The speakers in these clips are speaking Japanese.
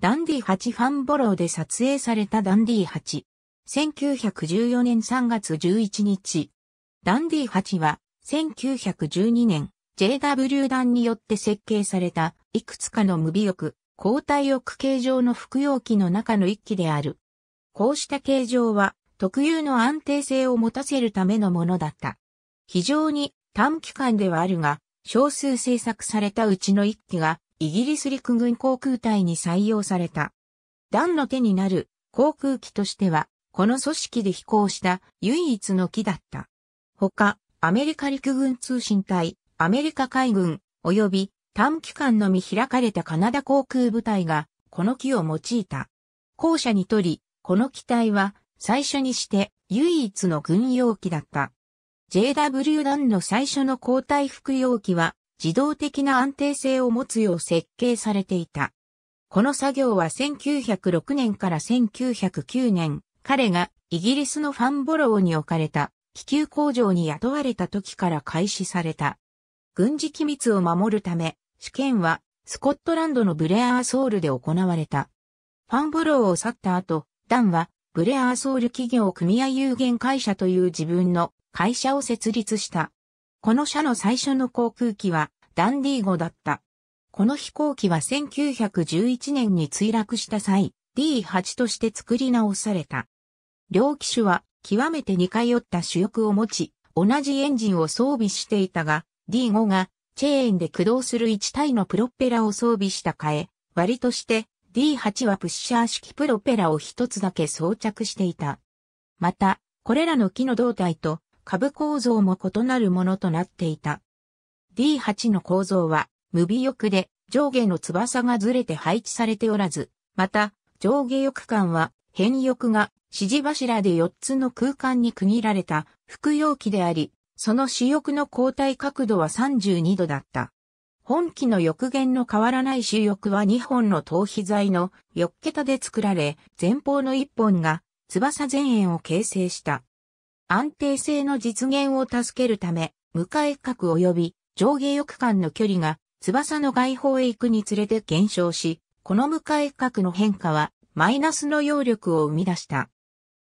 ダンディ8ファンボローで撮影されたダンディ8。1914年3月11日。ダンディ8は、1912年、JW 団によって設計された、いくつかの無尾翼、交代翼形状の服用機の中の一機である。こうした形状は、特有の安定性を持たせるためのものだった。非常に短期間ではあるが、少数制作されたうちの一機がイギリス陸軍航空隊に採用された。弾の手になる航空機としては、この組織で飛行した唯一の機だった。他、アメリカ陸軍通信隊、アメリカ海軍、及び短期間のみ開かれたカナダ航空部隊が、この機を用いた。後者にとり、この機体は最初にして唯一の軍用機だった。JW 弾の最初の交代服用機は自動的な安定性を持つよう設計されていた。この作業は1906年から1909年、彼がイギリスのファンボローに置かれた気球工場に雇われた時から開始された。軍事機密を守るため、試験はスコットランドのブレアーソールで行われた。ファンボローを去った後、ダンはブレアーソール企業組合有限会社という自分の会社を設立した。この社の最初の航空機はダンディーゴだった。この飛行機は1911年に墜落した際、D8 として作り直された。両機種は極めて似通った主翼を持ち、同じエンジンを装備していたが、D5 がチェーンで駆動する1体のプロペラを装備した替え、割として D8 はプッシャー式プロペラを一つだけ装着していた。また、これらの機の胴体と株構造も異なるものとなっていた。D8 の構造は、無尾翼で上下の翼がずれて配置されておらず、また、上下翼間は、変翼が指示柱で4つの空間に区切られた複容器であり、その主翼の交代角度は32度だった。本機の翼弦の変わらない主翼は2本の頭皮材の翼桁で作られ、前方の1本が翼前縁を形成した。安定性の実現を助けるため、向かい角及び上下翼間の距離が翼の外方へ行くにつれて減少し、この向かい角の変化はマイナスの揚力を生み出した。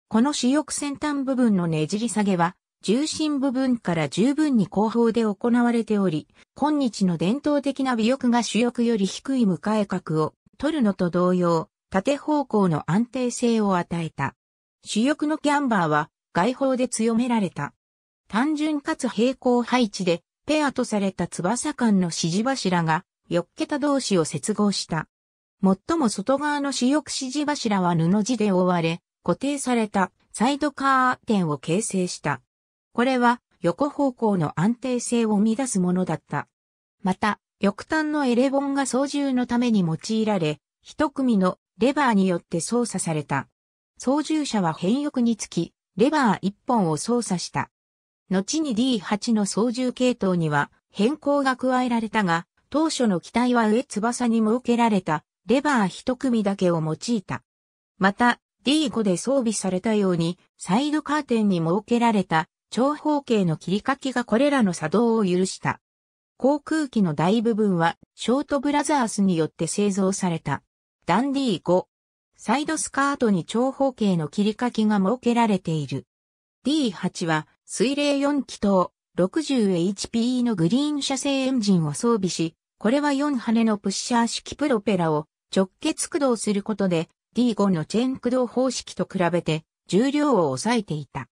この主翼先端部分のねじり下げは、重心部分から十分に後方で行われており、今日の伝統的な尾翼が主翼より低い向かい角を取るのと同様、縦方向の安定性を与えた。主翼のキャンバーは外方で強められた。単純かつ平行配置で、ペアとされた翼間の指示柱が、4桁同士を接合した。最も外側の主翼指示柱は布地で覆われ、固定されたサイドカーテンを形成した。これは横方向の安定性を生み出すものだった。また、翼端のエレボンが操縦のために用いられ、一組のレバーによって操作された。操縦者は変翼につき、レバー1本を操作した。後に D8 の操縦系統には変更が加えられたが、当初の機体は上翼に設けられたレバー一組だけを用いた。また D5 で装備されたようにサイドカーテンに設けられた長方形の切り欠きがこれらの作動を許した。航空機の大部分はショートブラザースによって製造された。ダン D5、サイドスカートに長方形の切り欠きが設けられている。D8 は水冷4気筒 60HP のグリーン車製エンジンを装備し、これは4羽のプッシャー式プロペラを直結駆動することで D5 のチェーン駆動方式と比べて重量を抑えていた。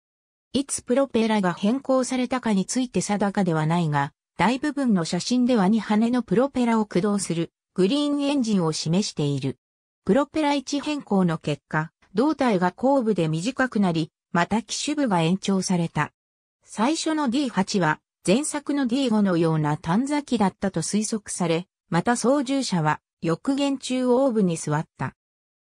いつプロペラが変更されたかについて定かではないが、大部分の写真では2羽のプロペラを駆動するグリーンエンジンを示している。プロペラ位置変更の結果、胴体が後部で短くなり、また機種部が延長された。最初の D8 は前作の D5 のような短座機だったと推測され、また操縦者は翼舷中央部に座った。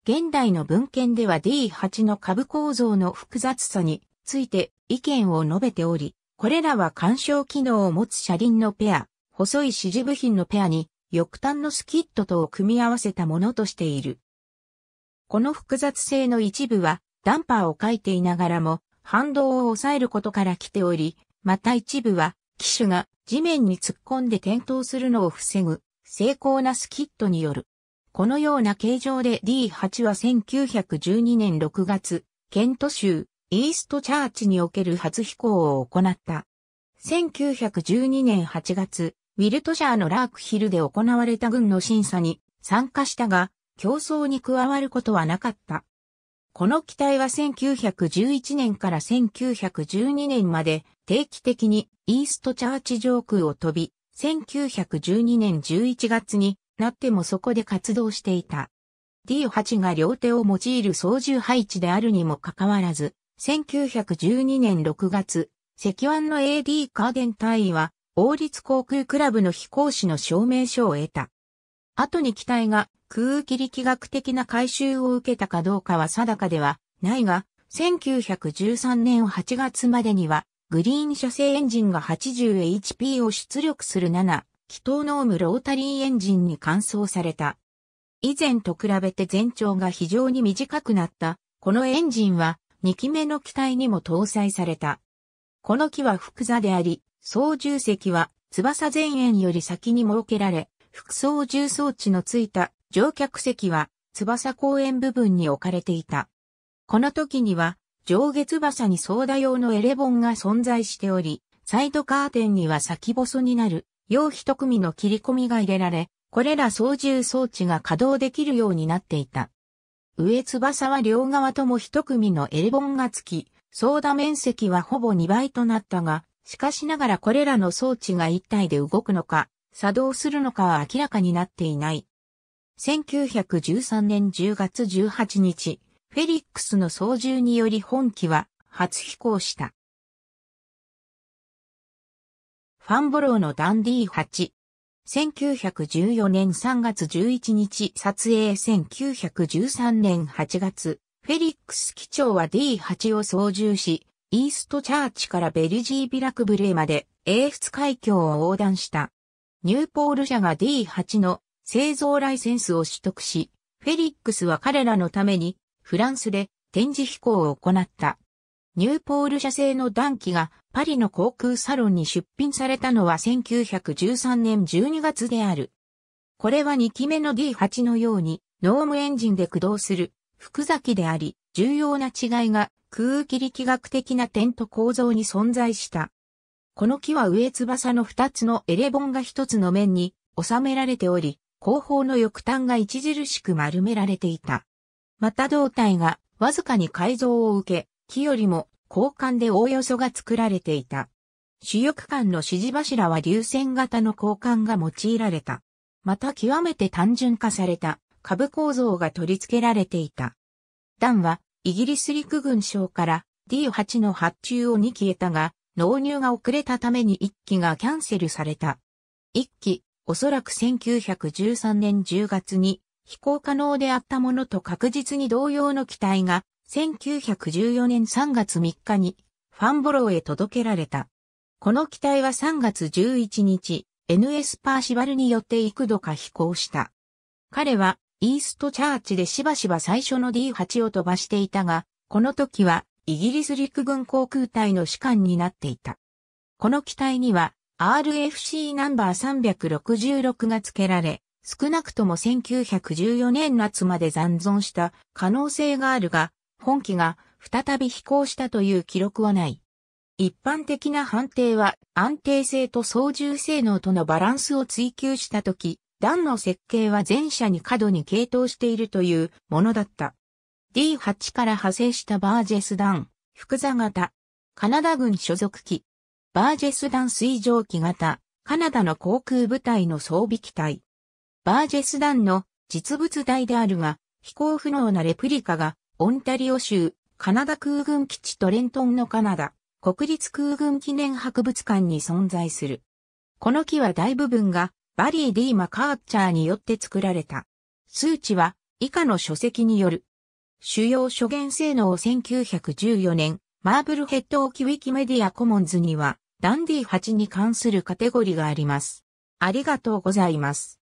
現代の文献では D8 の株構造の複雑さについて意見を述べており、これらは干渉機能を持つ車輪のペア、細い支持部品のペアに翼端のスキットとを組み合わせたものとしている。この複雑性の一部は、ダンパーを書いていながらも、反動を抑えることから来ており、また一部は、機種が地面に突っ込んで転倒するのを防ぐ、精巧なスキットによる。このような形状で D8 は1912年6月、ケント州、イーストチャーチにおける初飛行を行った。1912年8月、ウィルトシャーのラークヒルで行われた軍の審査に参加したが、競争に加わることはなかった。この機体は1911年から1912年まで定期的にイーストチャーチ上空を飛び、1912年11月になってもそこで活動していた。D8 が両手を用いる操縦配置であるにもかかわらず、1912年6月、石腕の AD カーデン隊員は王立航空クラブの飛行士の証明書を得た。後に機体が空気力学的な改修を受けたかどうかは定かではないが、1913年8月までには、グリーン射製エンジンが 80HP を出力する7、気筒ノームロータリーエンジンに換装された。以前と比べて全長が非常に短くなった、このエンジンは2機目の機体にも搭載された。この機は複座であり、操縦席は翼前縁より先に設けられ、副操縦装置のついた乗客席は翼後園部分に置かれていた。この時には上下翼に操舵用のエレボンが存在しており、サイドカーテンには先細になる、用一組の切り込みが入れられ、これら操縦装置が稼働できるようになっていた。上翼は両側とも一組のエレボンがつき、操舵面積はほぼ2倍となったが、しかしながらこれらの装置が一体で動くのか、作動するのかは明らかになっていない。1913年10月18日、フェリックスの操縦により本機は初飛行した。ファンボローのダンディー8。1914年3月11日撮影1913年8月、フェリックス機長は D8 を操縦し、イーストチャーチからベルジービラクブレーまで英仏海峡を横断した。ニューポール社が D8 の製造ライセンスを取得し、フェリックスは彼らのためにフランスで展示飛行を行った。ニューポール社製の暖機がパリの航空サロンに出品されたのは1913年12月である。これは2機目の D8 のようにノームエンジンで駆動する複雑機であり、重要な違いが空気力学的な点と構造に存在した。この木は上翼の二つのエレボンが一つの面に収められており、後方の翼端が著しく丸められていた。また胴体がわずかに改造を受け、木よりも交換でおおよそが作られていた。主翼間の支持柱は流線型の交換が用いられた。また極めて単純化された株構造が取り付けられていた。段はイギリス陸軍省から D8 の発注を2機得たが、納入が遅れたために1機がキャンセルされた。1機、おそらく1913年10月に飛行可能であったものと確実に同様の機体が1914年3月3日にファンボローへ届けられた。この機体は3月11日、NS パーシバルによって幾度か飛行した。彼はイーストチャーチでしばしば最初の D8 を飛ばしていたが、この時はイギリス陸軍航空隊の士官になっていた。この機体には RFC ナンバー366が付けられ、少なくとも1914年夏まで残存した可能性があるが、本機が再び飛行したという記録はない。一般的な判定は安定性と操縦性能とのバランスを追求したとき、弾の設計は前者に過度に傾倒しているというものだった。D8 から派生したバージェス弾、複座型、カナダ軍所属機、バージェス弾水蒸気型、カナダの航空部隊の装備機体。バージェス弾の実物大であるが、飛行不能なレプリカが、オンタリオ州、カナダ空軍基地トレントンのカナダ、国立空軍記念博物館に存在する。この木は大部分がバリー・ディ・マカーチャーによって作られた。数値は以下の書籍による。主要諸言性能1914年、マーブルヘッド沖ウィキメディアコモンズには、ダンディ8に関するカテゴリがあります。ありがとうございます。